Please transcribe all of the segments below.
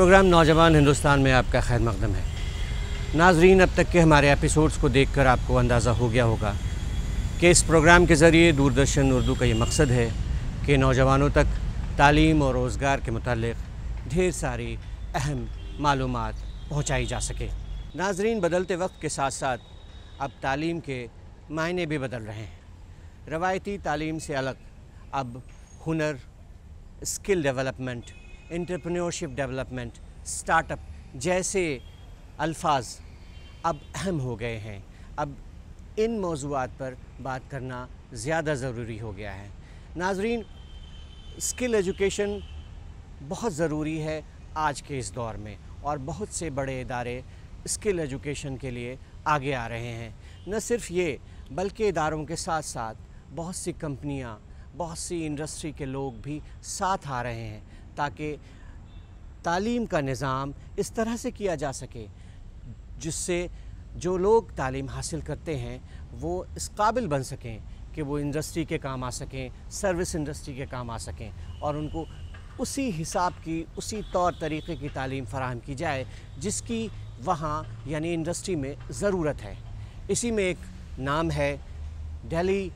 Programme नौजवान हिंदुस्तान में आपका खैर मकदम है नाजरीन अब तक के हमारे एपिसोड्स को देखकर आपको अंदाज़ा हो गया होगा कि इस प्रोग्राम के ज़रिए दूरदर्शन उर्दू का ये मकसद है कि नौजवानों तक तालीम और रोज़गार के मतलब ढेर सारी अहम मालूम पहुँचाई जा सके नाजरीन बदलते वक्त के साथ साथ अब तालीम के मायने भी बदल रहे हैं रवायती तालीम से अलग अब हुनर skill development entrepreneurship development startup जैसे अल्फाज अब अहम हो गए हैं अब इन मौजूद पर बात करना ज़्यादा ज़रूरी हो गया है नाजरीन स्किल एजुकेशन बहुत ज़रूरी है आज के इस दौर में और बहुत से बड़े इदारे स्किल एजुकेशन के लिए आगे आ रहे हैं न सिर्फ ये बल्कि इदारों के साथ साथ बहुत सी कंपनियाँ बहुत सी इंडस्ट्री के लोग भी साथ आ रहे हैं ताकि तालीम का निज़ाम इस तरह से किया जा सके जिससे जो लोग तालीम हासिल करते हैं वो इस काबिल बन सकें कि वो इंडस्ट्री के काम आ सकें सर्विस इंडस्ट्री के काम आ सकें और उनको उसी हिसाब की उसी तौर तरीक़े की तालीम फ़राहम की जाए जिसकी वहाँ यानी इंडस्ट्री में ज़रूरत है इसी में एक नाम है Delhi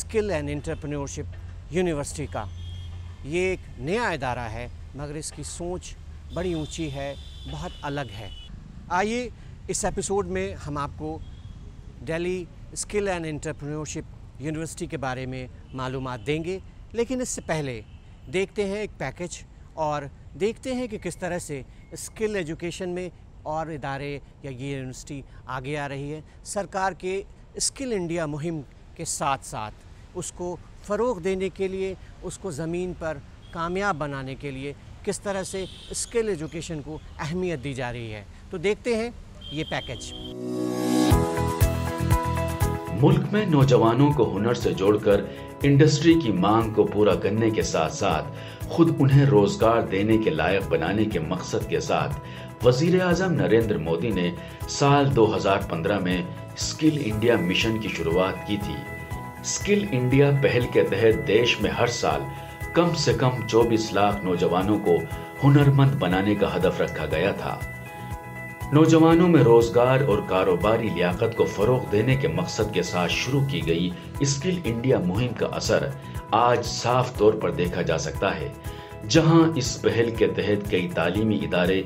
skill and entrepreneurship university का ये एक नया अदारा है मगर इसकी सोच बड़ी ऊंची है बहुत अलग है आइए इस एपिसोड में हम आपको Delhi skill and entrepreneurship university के बारे में मालूम देंगे लेकिन इससे पहले देखते हैं एक पैकेज और देखते हैं कि किस तरह से स्किल एजुकेशन में और इदारे या ये यूनिवर्सिटी आगे आ रही है सरकार के स्किल इंडिया मुहिम के साथ साथ उसको फ़रोग देने के लिए उसको ज़मीन पर कामयाब बनाने के लिए किस तरह से स्किल एजुकेशन को अहमियत दी जा रही है तो देखते हैं ये पैकेज मुल्क में नौजवानों को हुनर से जोड़कर इंडस्ट्री की मांग को पूरा करने के साथ साथ खुद उन्हें रोजगार देने के लायक बनाने के मकसद के साथ वजीर अजम नरेंद्र मोदी ने साल 2015 में स्किल इंडिया मिशन की शुरुआत की थी स्किल इंडिया पहल के तहत देश में हर साल कम से कम 24 लाख नौजवानों को हुनरमंद बनाने का हदफ रखा गया था नौजवानों में रोजगार और कारोबारी लियाकत को फरोग देने के मकसद के साथ शुरू की गई स्किल इंडिया मुहिम का असर आज साफ तौर पर देखा जा सकता है जहां इस पहल के तहत कई तालीमी इदारे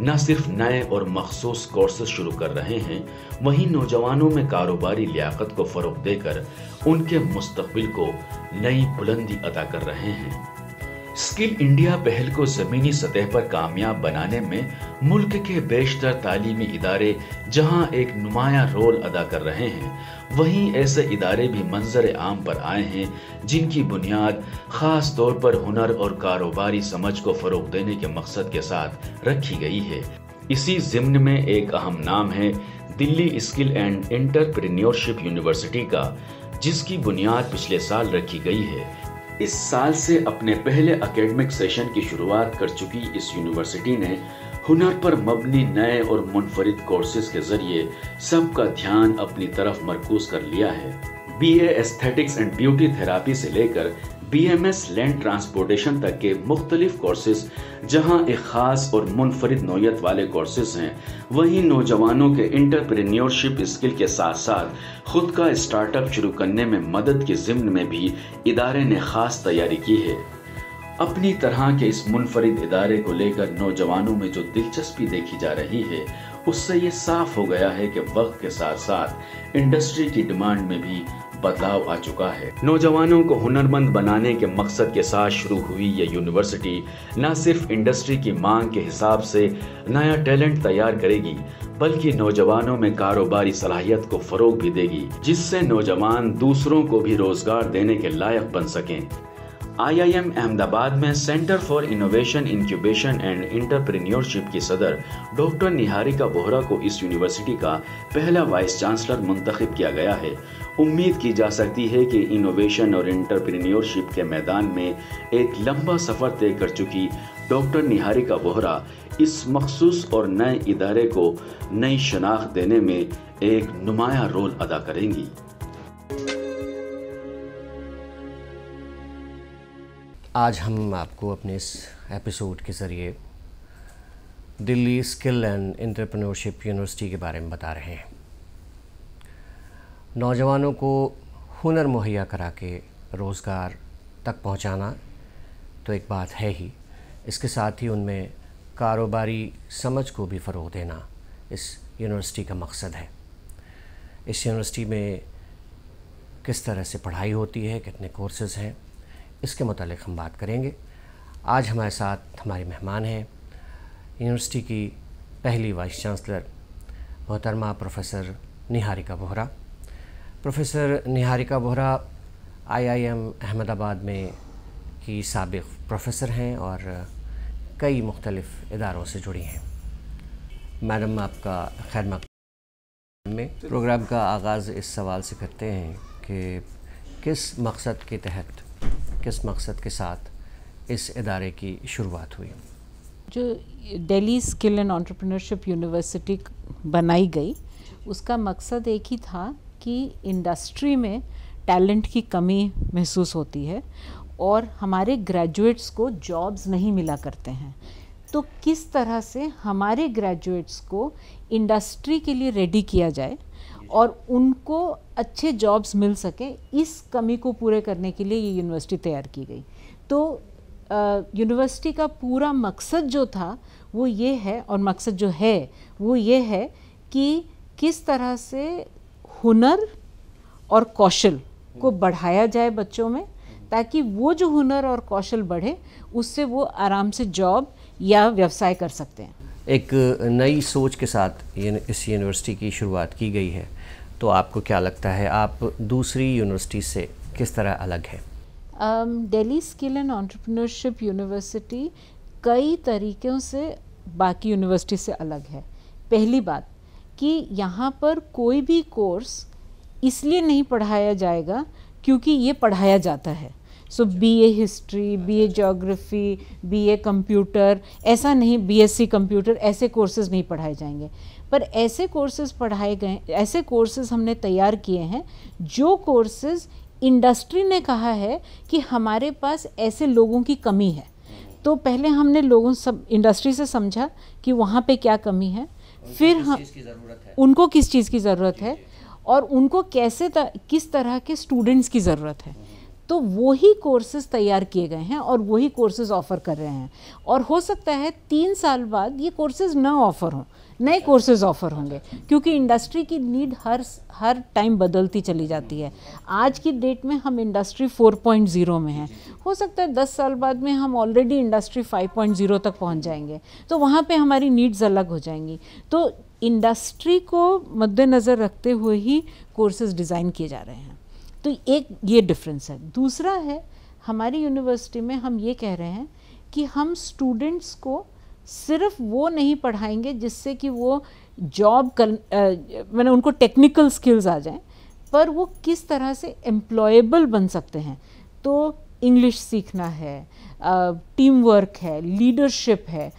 न सिर्फ नए और मखसूस कोर्सेज शुरू कर रहे हैं वहीं नौजवानों में कारोबारी लियाकत को फ़रोग देकर उनके मुस्तबिल को नई बुलंदी अदा कर रहे हैं स्किल इंडिया पहल को जमीनी सतह पर कामयाब बनाने में मुल्क के बेशतर तालीमी इदारे जहां एक नुमाया रोल अदा कर रहे हैं वहीं ऐसे इदारे भी मंजर आम पर आए हैं जिनकी बुनियाद ख़ास तौर पर हुनर और कारोबारी समझ को फ़रोग देने के मकसद के साथ रखी गई है इसी ज़िम्न में एक अहम नाम है Delhi skill and entrepreneurship university का जिसकी बुनियाद पिछले साल रखी गई है इस साल से अपने पहले एकेडमिक सेशन की शुरुआत कर चुकी इस यूनिवर्सिटी ने हुनर पर मबनी नए और मुनफरिद कोर्सेज के जरिए सबका ध्यान अपनी तरफ मरकूज कर लिया है B aesthetics and beauty therapy से लेकर B M S land transportation तक के मुख्तलिफ कोर्सेज जहां एक ख़ास और मुनफरद नोयत वाले कोर्सेज हैं वहीं नौजवानों के इंटरप्रेन्योरशिप स्किल के साथ साथ खुद का स्टार्टअप शुरू करने में मदद के ज़िम्न में भी इदारे ने ख़ास तैयारी की है अपनी तरह के इस मुनफरद इदारे को लेकर नौजवानों में जो दिलचस्पी देखी जा रही है उससे ये साफ हो गया है कि वक्त के साथ साथ इंडस्ट्री की डिमांड में भी बदलाव आ चुका है नौजवानों को हुनरमंद बनाने के मकसद के साथ शुरू हुई ये यूनिवर्सिटी न सिर्फ इंडस्ट्री की मांग के हिसाब से नया टैलेंट तैयार करेगी बल्कि नौजवानों में कारोबारी सलाहियत को फरोग भी देगी जिससे नौजवान दूसरों को भी रोजगार देने के लायक बन सकें आईआईएम अहमदाबाद में centre for innovation incubation and entrepreneurship की सदर डॉक्टर निहारिका बोहरा को इस यूनिवर्सिटी का पहला वाइस चांसलर मुंतखब किया गया है उम्मीद की जा सकती है कि इनोवेशन और एंटरप्रेन्योरशिप के मैदान में एक लंबा सफ़र तय कर चुकी डॉक्टर निहारिका बोहरा इस मखसूस और नए इदारे को नई शनाख्त देने में एक नुमाया रोल अदा करेंगी आज हम आपको अपने इस एपिसोड के ज़रिए Delhi skill and entrepreneurship university के बारे में बता रहे हैं नौजवानों को हुनर मुहैया करा के रोज़गार तक पहुंचाना तो एक बात है ही इसके साथ ही उनमें कारोबारी समझ को भी फ़रोग देना इस यूनिवर्सिटी का मकसद है इस यूनिवर्सिटी में किस तरह से पढ़ाई होती है कितने कोर्सेज हैं इसके मतलब हम बात करेंगे आज हमारे साथ हमारे मेहमान हैं यूनिवर्सिटी की पहली वाइस चांसलर मोहतरमा professor Niharika Bohra professor Niharika Bohra IIM Ahmedabad में की सबक प्रोफेसर हैं और कई मुख्तलिफ इदारों से जुड़ी हैं मैडम आपका खैर मकदम में प्रोग्राम का आगाज़ इस सवाल से करते हैं कि किस मकसद के तहत किस मकसद के साथ इस इदारे की शुरुआत हुई जो Delhi skill and entrepreneurship university बनाई गई उसका मकसद एक ही था कि इंडस्ट्री में टैलेंट की कमी महसूस होती है और हमारे ग्रेजुएट्स को जॉब्स नहीं मिला करते हैं तो किस तरह से हमारे ग्रेजुएट्स को इंडस्ट्री के लिए रेडी किया जाए और उनको अच्छे जॉब्स मिल सकें इस कमी को पूरे करने के लिए ये यूनिवर्सिटी तैयार की गई तो यूनिवर्सिटी का पूरा मकसद जो था वो ये है और मकसद जो है वो ये है कि किस तरह से हुनर और कौशल को बढ़ाया जाए बच्चों में ताकि वो जो हुनर और कौशल बढ़े उससे वो आराम से जॉब या व्यवसाय कर सकते हैं एक नई सोच के साथ इस यूनिवर्सिटी की शुरुआत की गई है तो आपको क्या लगता है आप दूसरी यूनिवर्सिटी से किस तरह अलग है Delhi skill and entrepreneurship university कई तरीक़ों से बाकी यूनिवर्सिटी से अलग है पहली बात कि यहाँ पर कोई भी कोर्स इसलिए नहीं पढ़ाया जाएगा क्योंकि ये पढ़ाया जाता है so B A history B A geography B A computer ऐसा नहीं बी एस सी कंप्यूटर ऐसे कोर्सेज नहीं पढ़ाए जाएंगे पर ऐसे कोर्सेज पढ़ाए गए ऐसे कोर्सेज हमने तैयार किए हैं जो कोर्सेज इंडस्ट्री ने कहा है कि हमारे पास ऐसे लोगों की कमी है तो पहले हमने लोगों सब इंडस्ट्री से समझा कि वहाँ पे क्या कमी है फिर हम हाँ, उनको किस चीज़ की ज़रूरत है और उनको कैसे तर, किस तरह के स्टूडेंट्स की ज़रूरत है हम्म। तो वही कोर्सेज तैयार किए गए हैं और वही कोर्सेज ऑफ़र कर रहे हैं और हो सकता है तीन साल बाद ये कोर्सेज ना ऑफ़र हों नए कोर्सेज ऑफर होंगे क्योंकि इंडस्ट्री की नीड हर हर टाइम बदलती चली जाती है आज की डेट में हम इंडस्ट्री 4.0 में हैं हो सकता है 10 साल बाद में हम ऑलरेडी इंडस्ट्री 5.0 तक पहुंच जाएंगे तो वहाँ पे हमारी नीड्स अलग हो जाएंगी तो इंडस्ट्री को मद्देनज़र रखते हुए ही कोर्सेज डिज़ाइन किए जा रहे हैं तो एक ये डिफरेंस है दूसरा है हमारी यूनिवर्सिटी में हम ये कह रहे हैं कि हम स्टूडेंट्स को सिर्फ वो नहीं पढ़ाएंगे जिससे कि वो जॉब कर मैंने उनको टेक्निकल स्किल्स आ जाएं पर वो किस तरह से एम्प्लॉयबल बन सकते हैं तो इंग्लिश सीखना है टीम वर्क है लीडरशिप है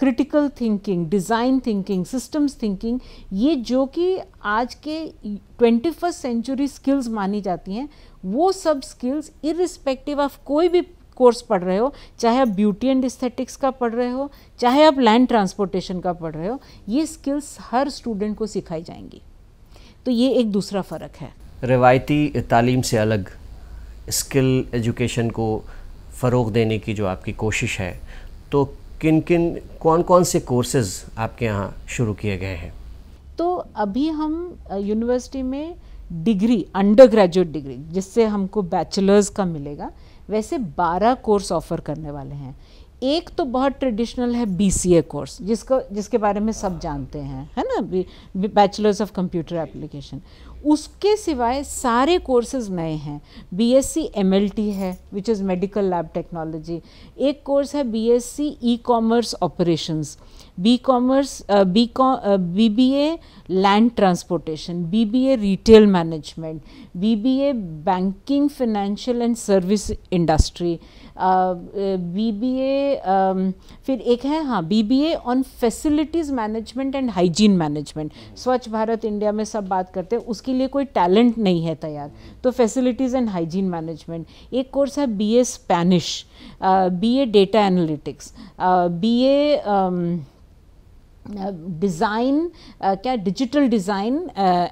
critical thinking design thinking systems thinking ये जो कि आज के ट्वेंटी फर्स्ट सेंचुरी स्किल्स मानी जाती हैं वो सब स्किल्स इरिस्पेक्टिव ऑफ कोई भी कोर्स पढ़ रहे हो चाहे आप ब्यूटी एंड इस्थेटिक्स का पढ़ रहे हो चाहे आप लैंड ट्रांसपोर्टेशन का पढ़ रहे हो ये स्किल्स हर स्टूडेंट को सिखाई जाएंगी तो ये एक दूसरा फ़र्क है रिवायती तालीम से अलग स्किल एजुकेशन को फ़रोग देने की जो आपकी कोशिश है तो किन किन कौन कौन से कोर्सेज़ आपके यहाँ शुरू किए गए हैं तो अभी हम यूनिवर्सिटी में डिग्री अंडर ग्रेजुएट डिग्री जिससे हमको बैचलर्स का मिलेगा वैसे 12 कोर्स ऑफर करने वाले हैं एक तो बहुत ट्रेडिशनल है बीसीए कोर्स जिसको जिसके बारे में सब जानते हैं है ना बैचलर्स ऑफ कंप्यूटर एप्लीकेशन उसके सिवाय सारे कोर्सेज नए हैं बीएससी एमएलटी है which is medical lab technology एक कोर्स है BSc E commerce operations B commerce B B B A land transportation B B A retail management B B A banking financial and service industry B B A फिर एक है हाँ B B A on facilities management and hygiene management Swachh Bharat India में सब बात करते हैं उसके लिए कोई टैलेंट नहीं है तैयार तो फैसिलिटीज़ एंड हाइजीन मैनेजमेंट एक कोर्स है B A Spanish B A data analytics B A design uh, uh, क्या digital design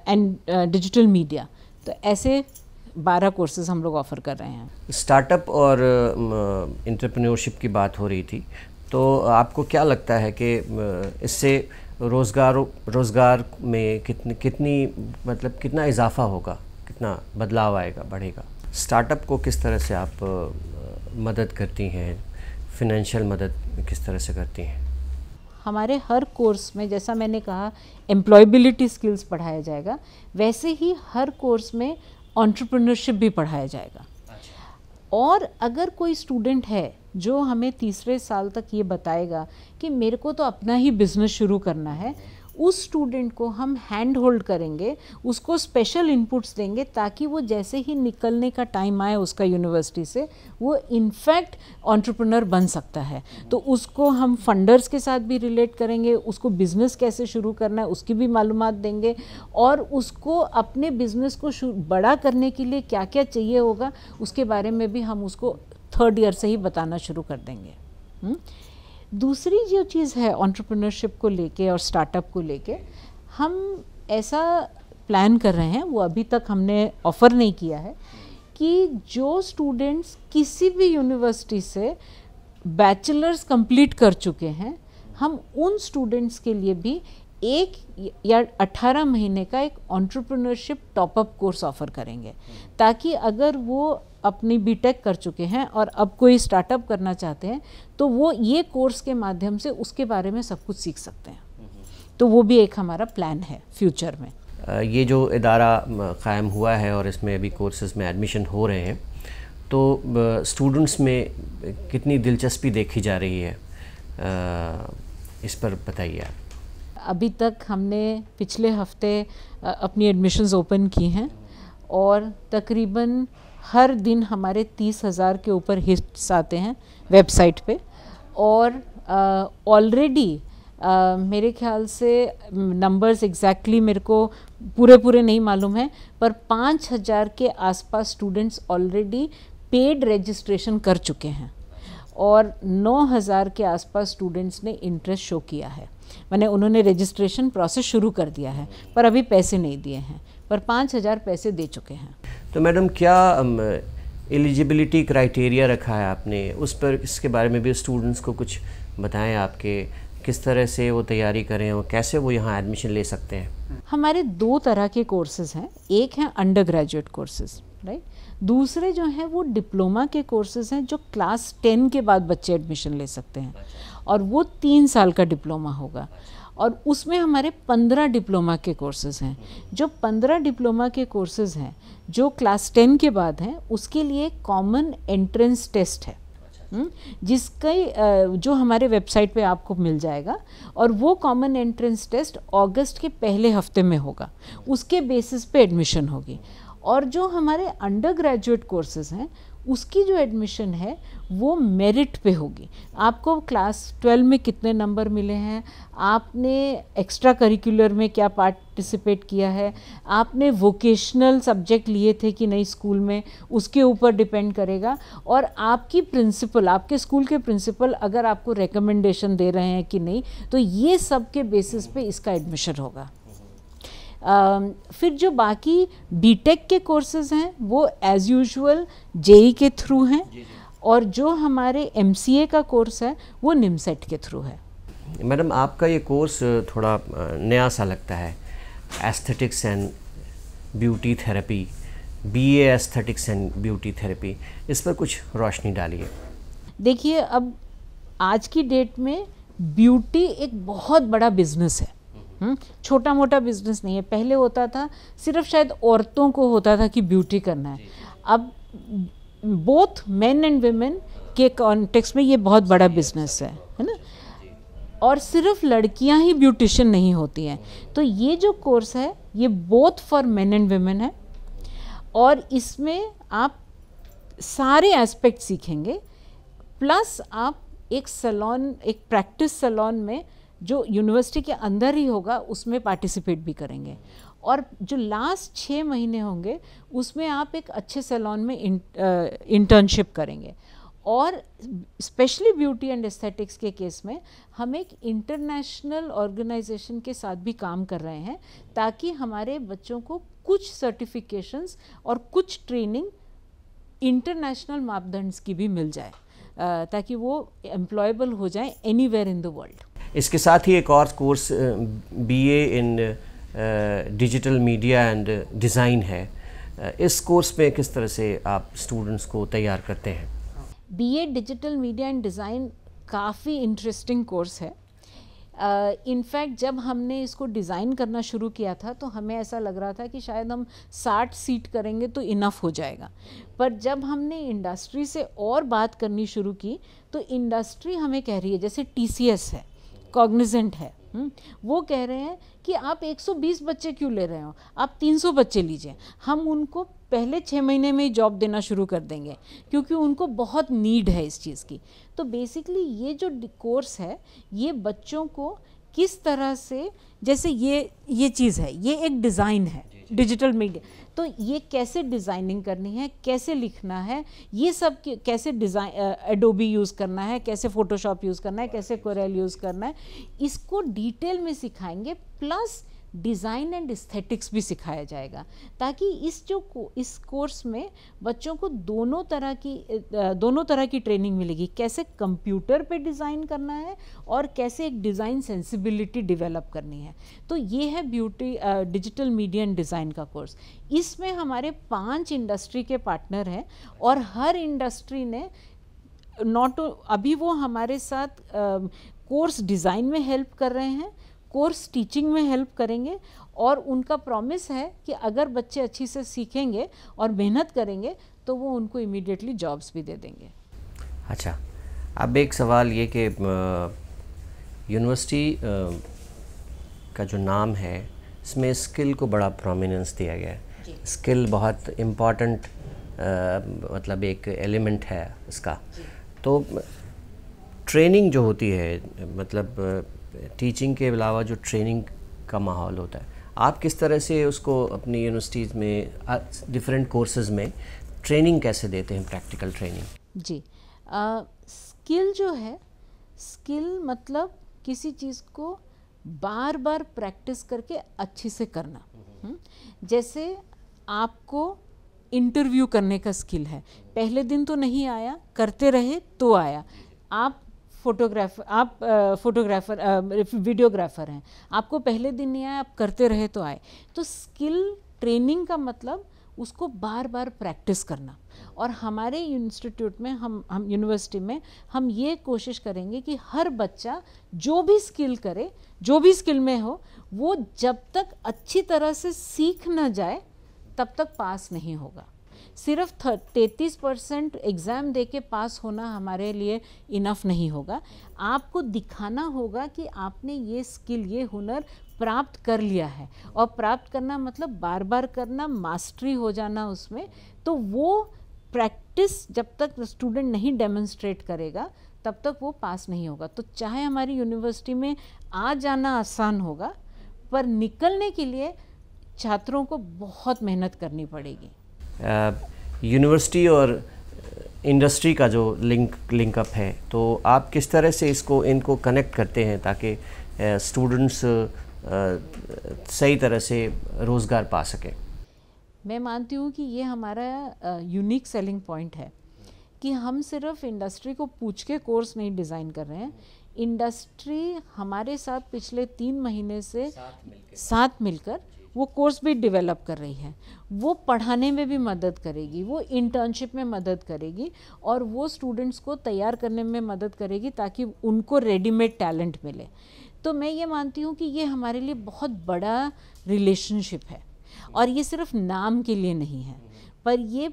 and digital media तो ऐसे बारह कोर्सेज हम लोग ऑफ़र कर रहे हैं स्टार्टअप और इंटरप्रेन्योरशिप um, uh, की बात हो रही थी तो आपको क्या लगता है कि uh, इससे रोज़गार रोज़गार में कितनी कितनी मतलब कितना इजाफा होगा कितना बदलाव आएगा बढ़ेगा स्टार्टअप को किस तरह से आप uh, मदद करती हैं फिनेंशियल मदद किस तरह से करती हैं हमारे हर कोर्स में जैसा मैंने कहा एम्प्लॉयबिलिटी स्किल्स पढ़ाया जाएगा वैसे ही हर कोर्स में ऑन्टरप्रनरशिप भी पढ़ाया जाएगा अच्छा। और अगर कोई स्टूडेंट है जो हमें तीसरे साल तक ये बताएगा कि मेरे को तो अपना ही बिज़नेस शुरू करना है उस स्टूडेंट को हम हैंड होल्ड करेंगे उसको स्पेशल इनपुट्स देंगे ताकि वो जैसे ही निकलने का टाइम आए उसका यूनिवर्सिटी से वो इनफैक्ट ऑन्टरप्रनर बन सकता है तो उसको हम फंडर्स के साथ भी रिलेट करेंगे उसको बिज़नेस कैसे शुरू करना है उसकी भी मालूम देंगे और उसको अपने बिज़नेस को बड़ा करने के लिए क्या क्या चाहिए होगा उसके बारे में भी हम उसको थर्ड ईयर से ही बताना शुरू कर देंगे हुँ? हम्म? दूसरी जो चीज़ है ऑन्टरप्रनरशिप को लेके और स्टार्टअप को लेके हम ऐसा प्लान कर रहे हैं वो अभी तक हमने ऑफ़र नहीं किया है कि जो स्टूडेंट्स किसी भी यूनिवर्सिटी से बैचलर्स कंप्लीट कर चुके हैं हम उन स्टूडेंट्स के लिए भी एक या अठारह महीने का एक ऑन्टरप्रनरशिप टॉपअप कोर्स ऑफर करेंगे हम्म। ताकि अगर वो अपनी बीटेक कर चुके हैं और अब कोई स्टार्टअप करना चाहते हैं तो वो ये कोर्स के माध्यम से उसके बारे में सब कुछ सीख सकते हैं हम्म। तो वो भी एक हमारा प्लान है फ्यूचर में ये जो इदारा क़ायम हुआ है और इसमें अभी कोर्सेज़ में एडमिशन हो रहे हैं तो स्टूडेंट्स में कितनी दिलचस्पी देखी जा रही है इस पर बताइए आप अभी तक हमने पिछले हफ्ते अपनी एडमिशन्स ओपन की हैं और तकरीबन हर दिन हमारे तीस हज़ार के ऊपर हिट्स आते हैं वेबसाइट पे और ऑलरेडी Uh, मेरे ख्याल से नंबर्स एग्जैक्टली exactly मेरे को पूरे पूरे नहीं मालूम है पर पाँच हज़ार के आसपास स्टूडेंट्स ऑलरेडी पेड रजिस्ट्रेशन कर चुके हैं और नौ हज़ार के आसपास स्टूडेंट्स ने इंटरेस्ट शो किया है मैंने उन्होंने रजिस्ट्रेशन प्रोसेस शुरू कर दिया है पर अभी पैसे नहीं दिए हैं पर पाँच हज़ार पैसे दे चुके हैं तो मैडम क्या एलिजिबिलिटी क्राइटेरिया रखा है आपने उस पर इसके बारे में भी स्टूडेंट्स को कुछ बताएं आपके किस तरह से वो तैयारी करें और कैसे वो यहाँ एडमिशन ले सकते हैं हमारे दो तरह के कोर्सेज़ हैं एक हैं अंडर ग्रेजुएट कोर्सेज़ राइट दूसरे जो हैं वो डिप्लोमा के कोर्सेज हैं जो क्लास टेन के बाद बच्चे एडमिशन ले सकते हैं और वो तीन साल का डिप्लोमा होगा और उसमें हमारे पंद्रह डिप्लोमा के कोर्सेज हैं जो पंद्रह डिप्लोमा के कोर्सेज हैं जो क्लास टेन के बाद हैं उसके लिए कॉमन एंट्रेंस टेस्ट है हम्म, जिसके जो हमारे वेबसाइट पे आपको मिल जाएगा और वो कॉमन एंट्रेंस टेस्ट अगस्त के पहले हफ्ते में होगा उसके बेसिस पे एडमिशन होगी और जो हमारे अंडर ग्रेजुएट कोर्सेज हैं उसकी जो एडमिशन है वो मेरिट पे होगी आपको क्लास ट्वेल्व में कितने नंबर मिले हैं आपने एक्स्ट्रा करिकुलर में क्या पार्टिसिपेट किया है आपने वोकेशनल सब्जेक्ट लिए थे कि नहीं स्कूल में उसके ऊपर डिपेंड करेगा और आपकी प्रिंसिपल आपके स्कूल के प्रिंसिपल अगर आपको रिकमेंडेशन दे रहे हैं कि नहीं तो ये सब के बेसिस पे इसका एडमिशन होगा फिर जो बाकी बीटेक के कोर्सेज हैं वो एज़ यूजल जेई के थ्रू हैं और जो हमारे एम का कोर्स है वो निमसेट e के थ्रू है मैडम आपका ये कोर्स थोड़ा नया सा लगता है aesthetics and beauty therapy B aesthetics and beauty therapy इस पर कुछ रोशनी डालिए देखिए अब आज की डेट में ब्यूटी एक बहुत बड़ा बिजनेस है हम्म, छोटा मोटा बिजनेस नहीं है पहले होता था सिर्फ शायद औरतों को होता था कि ब्यूटी करना है अब बोथ मेन एंड वेमेन के कॉन्टेक्स्ट में ये बहुत बड़ा बिजनेस है है ना और सिर्फ लड़कियां ही ब्यूटिशियन नहीं होती हैं तो ये जो कोर्स है ये both for men and women है और इसमें आप सारे एस्पेक्ट सीखेंगे प्लस आप एक सलोन एक प्रैक्टिस सलोन में जो यूनिवर्सिटी के अंदर ही होगा उसमें पार्टिसिपेट भी करेंगे और जो लास्ट छः महीने होंगे उसमें आप एक अच्छे सेलोन में इंटर्नशिप करेंगे और स्पेशली ब्यूटी एंड एस्थेटिक्स के केस में हम एक इंटरनेशनल ऑर्गेनाइजेशन के साथ भी काम कर रहे हैं ताकि हमारे बच्चों को कुछ सर्टिफिकेशंस और कुछ ट्रेनिंग इंटरनेशनल मापदंड्स की भी मिल जाए ताकि वो एम्प्लॉयबल हो जाए anywhere in the world इसके साथ ही एक और course B A in digital media and design है इस कोर्स में किस तरह से आप स्टूडेंट्स को तैयार करते हैं BA digital media and design काफ़ी इंटरेस्टिंग कोर्स है इनफैक्ट uh, जब हमने इसको डिज़ाइन करना शुरू किया था तो हमें ऐसा लग रहा था कि शायद हम 60 सीट करेंगे तो इनफ हो जाएगा पर जब हमने इंडस्ट्री से और बात करनी शुरू की तो इंडस्ट्री हमें कह रही है जैसे टी है कॉग्निजेंट है हम्म, वो कह रहे हैं कि आप 120 बच्चे क्यों ले रहे हो आप 300 बच्चे लीजिए हम उनको पहले छः महीने में ही जॉब देना शुरू कर देंगे क्योंकि उनको बहुत नीड है इस चीज़ की तो बेसिकली ये जो कोर्स है ये बच्चों को किस तरह से जैसे ये ये चीज़ है ये एक डिज़ाइन है डिजिटल मीडिया तो ये कैसे डिज़ाइनिंग करनी है कैसे लिखना है ये सब कैसे डिज़ाइन एडोबी यूज़ करना है कैसे फ़ोटोशॉप यूज़ करना है कैसे कोरेल यूज़ करना है इसको डिटेल में सिखाएंगे प्लस डिज़ाइन एंड एस्थेटिक्स भी सिखाया जाएगा ताकि इस जो को, इस कोर्स में बच्चों को दोनों तरह की दोनों तरह की ट्रेनिंग मिलेगी कैसे कंप्यूटर पे डिज़ाइन करना है और कैसे एक डिज़ाइन सेंसिबिलिटी डेवलप करनी है तो ये है beauty digital media and design का कोर्स इसमें हमारे पांच इंडस्ट्री के पार्टनर हैं और हर इंडस्ट्री ने नॉट अभी वो हमारे साथ कोर्स डिज़ाइन में हेल्प कर रहे हैं कोर्स टीचिंग में हेल्प करेंगे और उनका प्रॉमिस है कि अगर बच्चे अच्छी से सीखेंगे और मेहनत करेंगे तो वो उनको इमीडिएटली जॉब्स भी दे देंगे अच्छा अब एक सवाल ये कि यूनिवर्सिटी का जो नाम है इसमें स्किल को बड़ा प्रोमिनेंस दिया गया है स्किल बहुत इम्पॉर्टेंट मतलब एक एलिमेंट है इसका तो ट्रेनिंग जो होती है मतलब टीचिंग के अलावा जो ट्रेनिंग का माहौल होता है आप किस तरह से उसको अपनी यूनिवर्सिटीज़ में डिफरेंट कोर्सेज में ट्रेनिंग कैसे देते हैं प्रैक्टिकल ट्रेनिंग जी स्किल जो है स्किल मतलब किसी चीज़ को बार बार प्रैक्टिस करके अच्छे से करना हम्म, जैसे आपको इंटरव्यू करने का स्किल है पहले दिन तो नहीं आया करते रहे तो आया आप फोटोग्राफर आप फोटोग्राफर वीडियोग्राफर हैं आपको पहले दिन नहीं आए आप करते रहे तो आए तो स्किल ट्रेनिंग का मतलब उसको बार बार प्रैक्टिस करना और हमारे इंस्टीट्यूट में हम हम यूनिवर्सिटी में हम ये कोशिश करेंगे कि हर बच्चा जो भी स्किल करे जो भी स्किल में हो वो जब तक अच्छी तरह से सीख ना जाए तब तक पास नहीं होगा सिर्फ तैंतीस परसेंट एग्ज़ाम दे के पास होना हमारे लिए इनफ नहीं होगा आपको दिखाना होगा कि आपने ये स्किल ये हुनर प्राप्त कर लिया है और प्राप्त करना मतलब बार बार करना मास्टरी हो जाना उसमें तो वो प्रैक्टिस जब तक स्टूडेंट नहीं डेमोन्स्ट्रेट करेगा तब तक वो पास नहीं होगा तो चाहे हमारी यूनिवर्सिटी में आ जाना आसान होगा पर निकलने के लिए छात्रों को बहुत मेहनत करनी पड़ेगी यूनिवर्सिटी uh, और इंडस्ट्री का जो लिंक लिंकअप है तो आप किस तरह से इसको इनको कनेक्ट करते हैं ताकि स्टूडेंट्स uh, uh, सही तरह से रोज़गार पा सकें मैं मानती हूँ कि ये हमारा यूनिक सेलिंग पॉइंट है कि हम सिर्फ इंडस्ट्री को पूछ के कोर्स नहीं डिज़ाइन कर रहे हैं इंडस्ट्री हमारे साथ पिछले तीन महीने से साथ मिलकर, साथ मिलकर वो कोर्स भी डेवलप कर रही है वो पढ़ाने में भी मदद करेगी वो इंटर्नशिप में मदद करेगी और वो स्टूडेंट्स को तैयार करने में मदद करेगी ताकि उनको रेडीमेड टैलेंट मिले तो मैं ये मानती हूँ कि ये हमारे लिए बहुत बड़ा रिलेशनशिप है और ये सिर्फ नाम के लिए नहीं है पर ये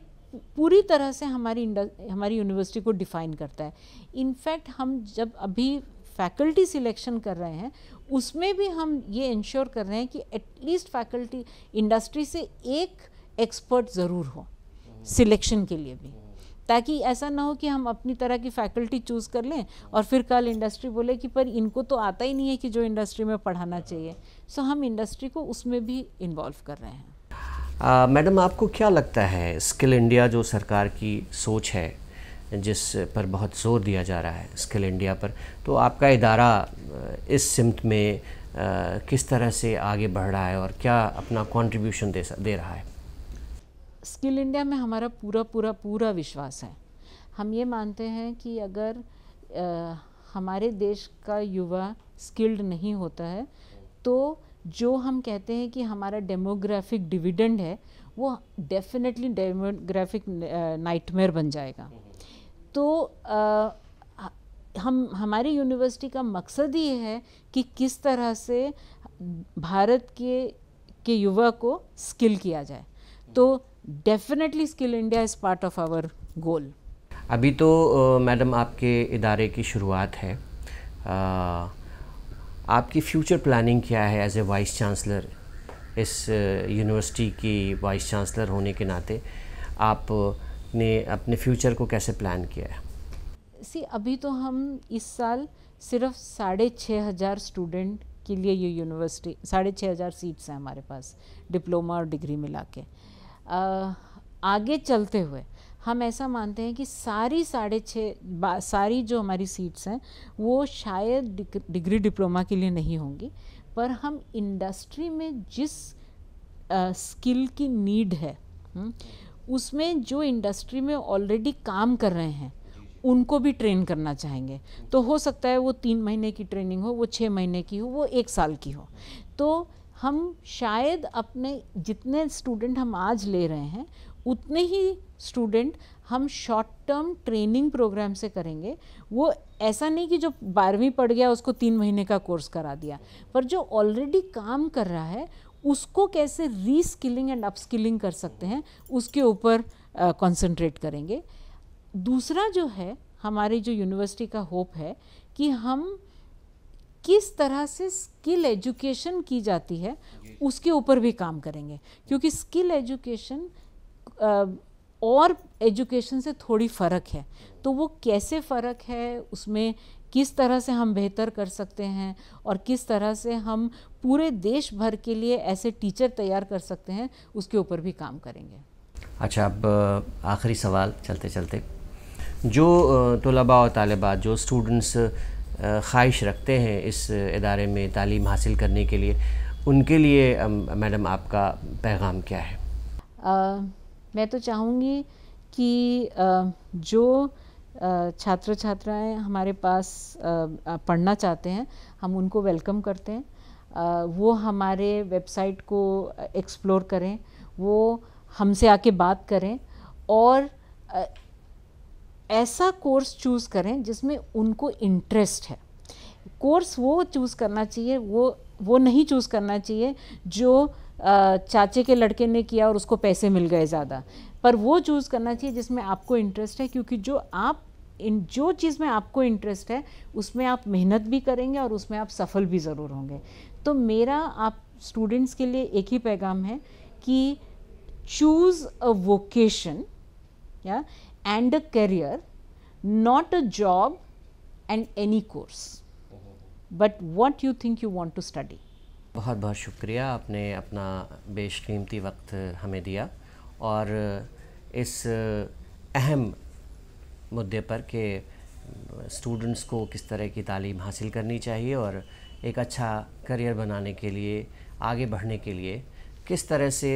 पूरी तरह से हमारी हमारी यूनिवर्सिटी को डिफ़ाइन करता है इनफैक्ट हम जब अभी फैकल्टी सिलेक्शन कर रहे हैं उसमें भी हम ये इंश्योर कर रहे हैं कि एटलीस्ट फैकल्टी इंडस्ट्री से एक एक्सपर्ट ज़रूर हो सिलेक्शन के लिए भी ताकि ऐसा ना हो कि हम अपनी तरह की फैकल्टी चूज़ कर लें और फिर कल इंडस्ट्री बोले कि पर इनको तो आता ही नहीं है कि जो इंडस्ट्री में पढ़ाना चाहिए सो हम इंडस्ट्री को उसमें भी इन्वॉल्व कर रहे हैं मैडम आपको क्या लगता है स्किल इंडिया जो सरकार की सोच है जिस पर बहुत जोर दिया जा रहा है स्किल इंडिया पर तो आपका इदारा इस सिमत में किस तरह से आगे बढ़ रहा है और क्या अपना कंट्रीब्यूशन दे दे रहा है स्किल इंडिया में हमारा पूरा पूरा पूरा विश्वास है हम ये मानते हैं कि अगर आ, हमारे देश का युवा स्किल्ड नहीं होता है तो जो हम कहते हैं कि हमारा डेमोग्राफिक डिविडेंड है वो डेफिनेटली डेमोग्राफिक नाइटमेयर बन जाएगा तो आ, हम हमारी यूनिवर्सिटी का मकसद ही है कि किस तरह से भारत के के युवा को स्किल किया जाए तो definitely skill India is part of our goal अभी तो मैडम आपके इदारे की शुरुआत है आ, आपकी फ्यूचर प्लानिंग क्या है एज ए वाइस चांसलर इस यूनिवर्सिटी की वाइस चांसलर होने के नाते आप ने अपने फ्यूचर को कैसे प्लान किया है सी अभी तो हम इस साल सिर्फ साढ़े छः हज़ार स्टूडेंट के लिए ये यूनिवर्सिटी साढ़े छः हज़ार सीट्स हैं हमारे पास डिप्लोमा और डिग्री मिला के आगे चलते हुए हम ऐसा मानते हैं कि सारी साढ़े छः सारी जो हमारी सीट्स हैं वो शायद डिग्री डिप्लोमा के लिए नहीं होंगी पर हम इंडस्ट्री में जिस स्किल की नीड है हुँ? हम्म, उसमें जो इंडस्ट्री में ऑलरेडी काम कर रहे हैं उनको भी ट्रेन करना चाहेंगे तो हो सकता है वो तीन महीने की ट्रेनिंग हो वो छः महीने की हो वो एक साल की हो तो हम शायद अपने जितने स्टूडेंट हम आज ले रहे हैं उतने ही स्टूडेंट हम शॉर्ट टर्म ट्रेनिंग प्रोग्राम से करेंगे वो ऐसा नहीं कि जो बारहवीं पढ़ गया उसको तीन महीने का कोर्स करा दिया पर जो ऑलरेडी काम कर रहा है उसको कैसे रीस्किलिंग एंड अपस्किलिंग कर सकते हैं उसके ऊपर कंसंट्रेट करेंगे दूसरा जो है हमारी जो यूनिवर्सिटी का होप है कि हम किस तरह से स्किल एजुकेशन की जाती है उसके ऊपर भी काम करेंगे क्योंकि स्किल एजुकेशन और एजुकेशन से थोड़ी फ़र्क है तो वो कैसे फ़र्क है उसमें किस तरह से हम बेहतर कर सकते हैं और किस तरह से हम पूरे देश भर के लिए ऐसे टीचर तैयार कर सकते हैं उसके ऊपर भी काम करेंगे अच्छा अब आखिरी सवाल चलते चलते जो तलबा और तलबा जो स्टूडेंट्स ख्वाहिश रखते हैं इस इदारे में तालीम हासिल करने के लिए उनके लिए मैडम आपका पैगाम क्या है आ, मैं तो चाहूँगी कि आ, जो छात्र छात्राएं हमारे पास पढ़ना चाहते हैं हम उनको वेलकम करते हैं वो हमारे वेबसाइट को एक्सप्लोर करें वो हमसे आके बात करें और ऐसा कोर्स चूज़ करें जिसमें उनको इंटरेस्ट है कोर्स वो चूज़ करना चाहिए वो वो नहीं चूज़ करना चाहिए जो चाचे के लड़के ने किया और उसको पैसे मिल गए ज़्यादा पर वो चूज़ करना चाहिए जिसमें आपको इंटरेस्ट है क्योंकि जो आप इन जो चीज़ में आपको इंटरेस्ट है उसमें आप मेहनत भी करेंगे और उसमें आप सफल भी ज़रूर होंगे तो मेरा आप स्टूडेंट्स के लिए एक ही पैगाम है कि चूज़ अ वोकेशन या and a career not a job and any course but what you think you want to study बहुत बहुत शुक्रिया आपने अपना बेशकीमती वक्त हमें दिया और इस अहम मुद्दे पर कि स्टूडेंट्स को किस तरह की तालीम हासिल करनी चाहिए और एक अच्छा करियर बनाने के लिए आगे बढ़ने के लिए किस तरह से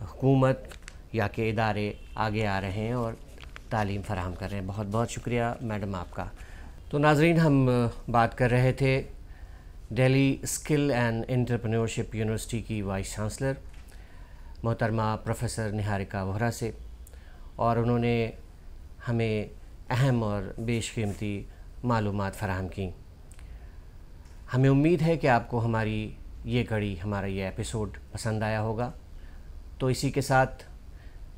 हुकूमत या के इदारे आगे आ रहे हैं और तालीम फ़राहम कर रहे हैं बहुत बहुत शुक्रिया मैडम आपका तो नाजरीन हम बात कर रहे थे Delhi skill and entrepreneurship university की वाइस चांसलर मोहतरमा प्रोफेसर निहारिका वोहरा से और उन्होंने हमें अहम और बेशकीमती मालूम फ़राहम की हमें उम्मीद है कि आपको हमारी ये कड़ी हमारा ये एपिसोड पसंद आया होगा तो इसी के साथ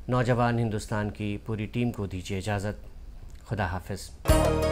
नौजवान हिंदुस्तान की पूरी टीम को दीजिए इजाज़त खुदा हाफिज़